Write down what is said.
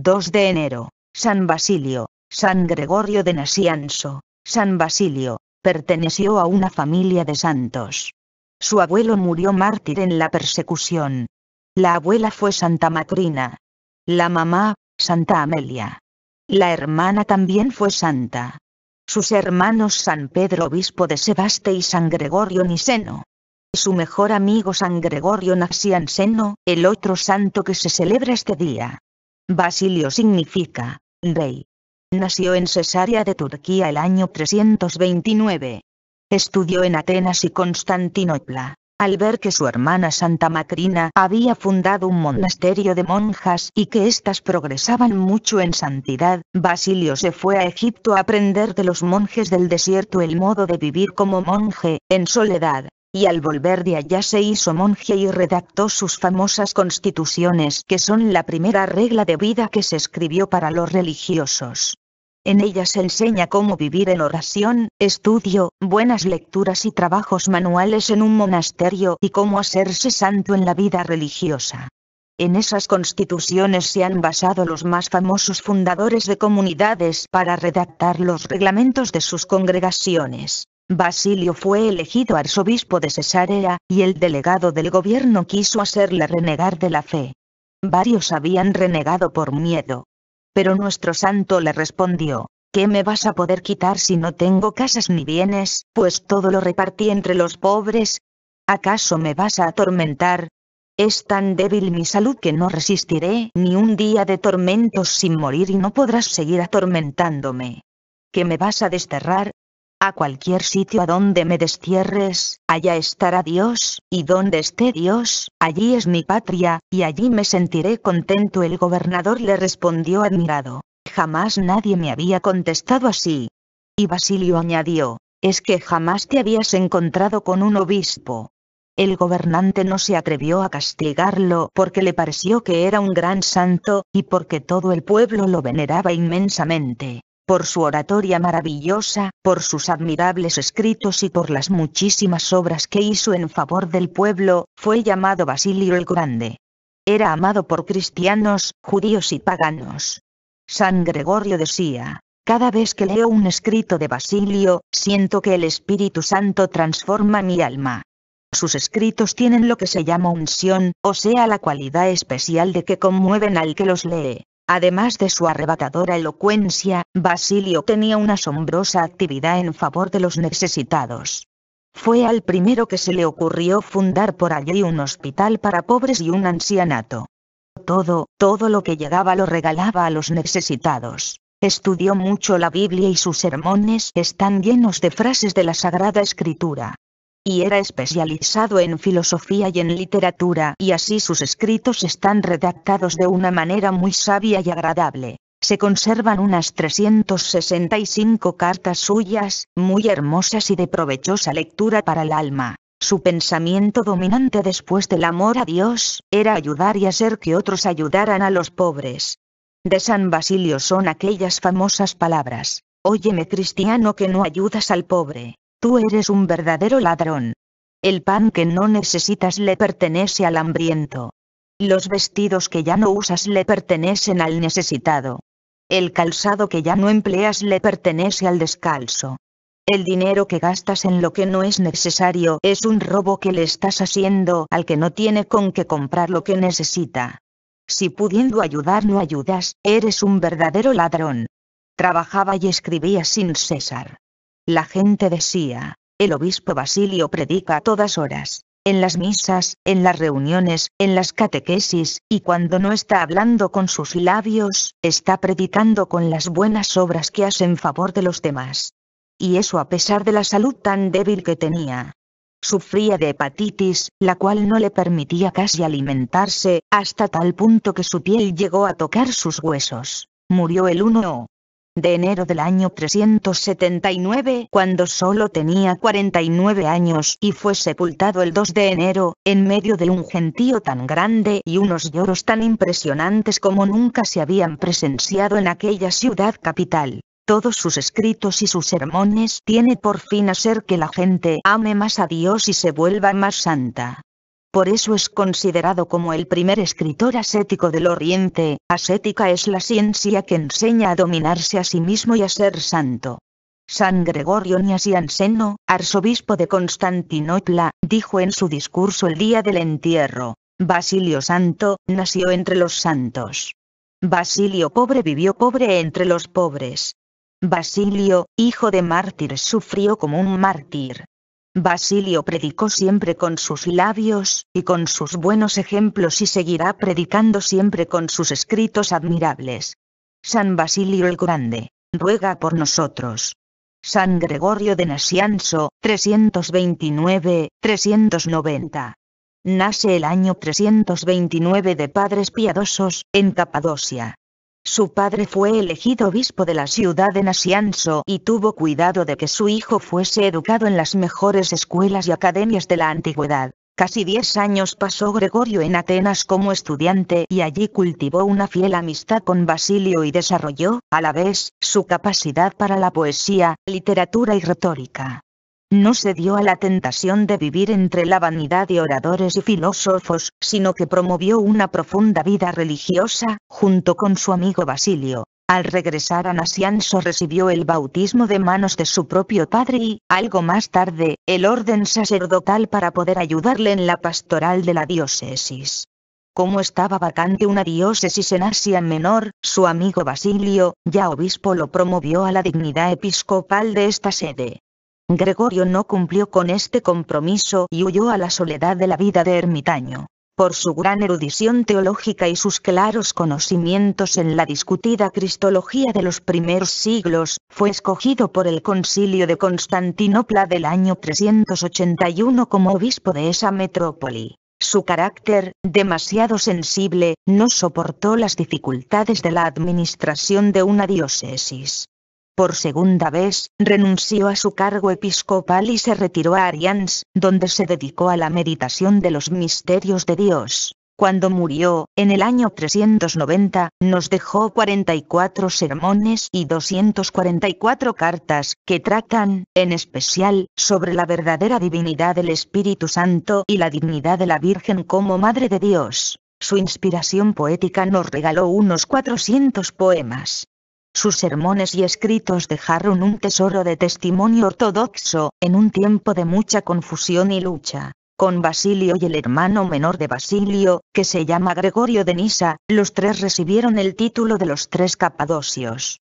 2 de enero, San Basilio, San Gregorio de Nasianzo, San Basilio, perteneció a una familia de santos. Su abuelo murió mártir en la persecución. La abuela fue Santa Matrina. La mamá, Santa Amelia. La hermana también fue santa. Sus hermanos San Pedro obispo de Sebaste y San Gregorio Niceno. Su mejor amigo San Gregorio Naxianseno, el otro santo que se celebra este día. Basilio significa, rey. Nació en Cesarea de Turquía el año 329. Estudió en Atenas y Constantinopla. Al ver que su hermana Santa Macrina había fundado un monasterio de monjas y que éstas progresaban mucho en santidad, Basilio se fue a Egipto a aprender de los monjes del desierto el modo de vivir como monje, en soledad, y al volver de allá se hizo monje y redactó sus famosas constituciones que son la primera regla de vida que se escribió para los religiosos. En ellas se enseña cómo vivir en oración, estudio, buenas lecturas y trabajos manuales en un monasterio y cómo hacerse santo en la vida religiosa. En esas constituciones se han basado los más famosos fundadores de comunidades para redactar los reglamentos de sus congregaciones. Basilio fue elegido arzobispo de Cesarea, y el delegado del gobierno quiso hacerle renegar de la fe. Varios habían renegado por miedo. Pero nuestro santo le respondió, ¿Qué me vas a poder quitar si no tengo casas ni bienes, pues todo lo repartí entre los pobres? ¿Acaso me vas a atormentar? Es tan débil mi salud que no resistiré ni un día de tormentos sin morir y no podrás seguir atormentándome. ¿Qué me vas a desterrar? A cualquier sitio a donde me destierres, allá estará Dios, y donde esté Dios, allí es mi patria, y allí me sentiré contento. El gobernador le respondió admirado. Jamás nadie me había contestado así. Y Basilio añadió, es que jamás te habías encontrado con un obispo. El gobernante no se atrevió a castigarlo porque le pareció que era un gran santo, y porque todo el pueblo lo veneraba inmensamente por su oratoria maravillosa, por sus admirables escritos y por las muchísimas obras que hizo en favor del pueblo, fue llamado Basilio el Grande. Era amado por cristianos, judíos y paganos. San Gregorio decía, cada vez que leo un escrito de Basilio, siento que el Espíritu Santo transforma mi alma. Sus escritos tienen lo que se llama unción, o sea la cualidad especial de que conmueven al que los lee. Además de su arrebatadora elocuencia, Basilio tenía una asombrosa actividad en favor de los necesitados. Fue al primero que se le ocurrió fundar por allí un hospital para pobres y un ancianato. Todo, todo lo que llegaba lo regalaba a los necesitados. Estudió mucho la Biblia y sus sermones están llenos de frases de la Sagrada Escritura y era especializado en filosofía y en literatura y así sus escritos están redactados de una manera muy sabia y agradable. Se conservan unas 365 cartas suyas, muy hermosas y de provechosa lectura para el alma. Su pensamiento dominante después del amor a Dios, era ayudar y hacer que otros ayudaran a los pobres. De San Basilio son aquellas famosas palabras, Óyeme cristiano que no ayudas al pobre, Tú eres un verdadero ladrón. El pan que no necesitas le pertenece al hambriento. Los vestidos que ya no usas le pertenecen al necesitado. El calzado que ya no empleas le pertenece al descalzo. El dinero que gastas en lo que no es necesario es un robo que le estás haciendo al que no tiene con qué comprar lo que necesita. Si pudiendo ayudar no ayudas, eres un verdadero ladrón. Trabajaba y escribía sin cesar. La gente decía, el obispo Basilio predica a todas horas, en las misas, en las reuniones, en las catequesis, y cuando no está hablando con sus labios, está predicando con las buenas obras que hace en favor de los demás. Y eso a pesar de la salud tan débil que tenía. Sufría de hepatitis, la cual no le permitía casi alimentarse, hasta tal punto que su piel llegó a tocar sus huesos. Murió el 1 de enero del año 379 cuando solo tenía 49 años y fue sepultado el 2 de enero, en medio de un gentío tan grande y unos lloros tan impresionantes como nunca se habían presenciado en aquella ciudad capital. Todos sus escritos y sus sermones tiene por fin hacer que la gente ame más a Dios y se vuelva más santa. Por eso es considerado como el primer escritor ascético del Oriente. Ascética es la ciencia que enseña a dominarse a sí mismo y a ser santo. San Gregorio anseno arzobispo de Constantinopla, dijo en su discurso el día del entierro, Basilio Santo, nació entre los santos. Basilio pobre vivió pobre entre los pobres. Basilio, hijo de mártir sufrió como un mártir. Basilio predicó siempre con sus labios, y con sus buenos ejemplos y seguirá predicando siempre con sus escritos admirables. San Basilio el Grande, ruega por nosotros. San Gregorio de Nasianso, 329-390. Nace el año 329 de padres piadosos, en Capadocia. Su padre fue elegido obispo de la ciudad de Nasianso y tuvo cuidado de que su hijo fuese educado en las mejores escuelas y academias de la antigüedad. Casi diez años pasó Gregorio en Atenas como estudiante y allí cultivó una fiel amistad con Basilio y desarrolló, a la vez, su capacidad para la poesía, literatura y retórica. No se dio a la tentación de vivir entre la vanidad de oradores y filósofos, sino que promovió una profunda vida religiosa, junto con su amigo Basilio. Al regresar a Nasianso recibió el bautismo de manos de su propio padre y, algo más tarde, el orden sacerdotal para poder ayudarle en la pastoral de la diócesis. Como estaba vacante una diócesis en Asia Menor, su amigo Basilio, ya obispo lo promovió a la dignidad episcopal de esta sede. Gregorio no cumplió con este compromiso y huyó a la soledad de la vida de ermitaño. Por su gran erudición teológica y sus claros conocimientos en la discutida cristología de los primeros siglos, fue escogido por el concilio de Constantinopla del año 381 como obispo de esa metrópoli. Su carácter, demasiado sensible, no soportó las dificultades de la administración de una diócesis. Por segunda vez, renunció a su cargo episcopal y se retiró a Arians, donde se dedicó a la meditación de los misterios de Dios. Cuando murió, en el año 390, nos dejó 44 sermones y 244 cartas, que tratan, en especial, sobre la verdadera divinidad del Espíritu Santo y la dignidad de la Virgen como Madre de Dios. Su inspiración poética nos regaló unos 400 poemas. Sus sermones y escritos dejaron un tesoro de testimonio ortodoxo, en un tiempo de mucha confusión y lucha. Con Basilio y el hermano menor de Basilio, que se llama Gregorio de Nisa, los tres recibieron el título de los tres capadocios.